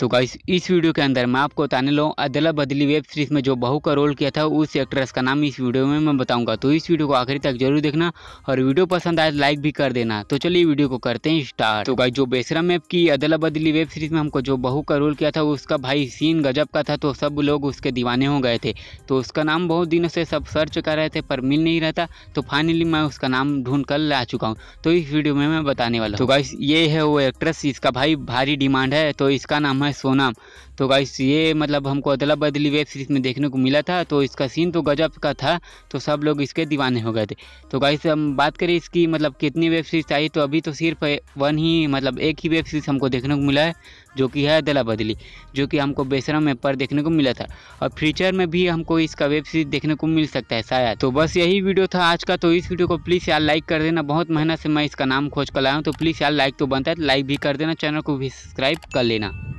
तो गाइस इस वीडियो के अंदर मैं आपको बताने लूँ अदला बदली वेब सीरीज में जो बहू का रोल किया था उस एक्ट्रेस का नाम इस वीडियो में मैं बताऊंगा तो इस वीडियो को आखिरी तक जरूर देखना और वीडियो पसंद आए लाइक तो भी कर देना तो चलिए वीडियो को करते हैं स्टार्ट तो गाइस जो बेसरा ऐप की अदला बदली वेब सीरीज में हमको जो बहू का रोल किया था उसका भाई सीन गजब का था तो सब लोग उसके दीवाने हो गए थे तो उसका नाम बहुत दिनों से सब सर्च कर रहे थे पर मिल नहीं रहा था तो फाइनली मैं उसका नाम ढूंढ कर ला चुका हूँ तो इस वीडियो में मैं बताने वाला हूँ तो गाइस ये है वो एक्ट्रेस इसका भाई भारी डिमांड है तो इसका नाम है है सोनाम तो गाइस ये मतलब हमको अदला बदली वेब सीरीज़ में देखने को मिला था तो इसका सीन तो गजब का था तो सब लोग इसके दीवाने हो गए थे तो गाइस हम बात करें इसकी मतलब कितनी वेब सीरीज आई तो अभी तो सिर्फ वन ही मतलब एक ही वेब सीरीज़ हमको देखने को मिला है जो कि है अदला बदली जो कि हमको बेसरम में पर देखने को मिला था और फ्यूचर में भी हमको इसका वेब सीरीज देखने को मिल सकता है शायद तो बस यही वीडियो था आज का तो इस वीडियो को प्लीज़ यार लाइक कर देना बहुत मेहनत से मैं इसका नाम खोज कर लाया हूँ तो प्लीज़ यार लाइक तो बनता है लाइक भी कर देना चैनल को भी सब्सक्राइब कर लेना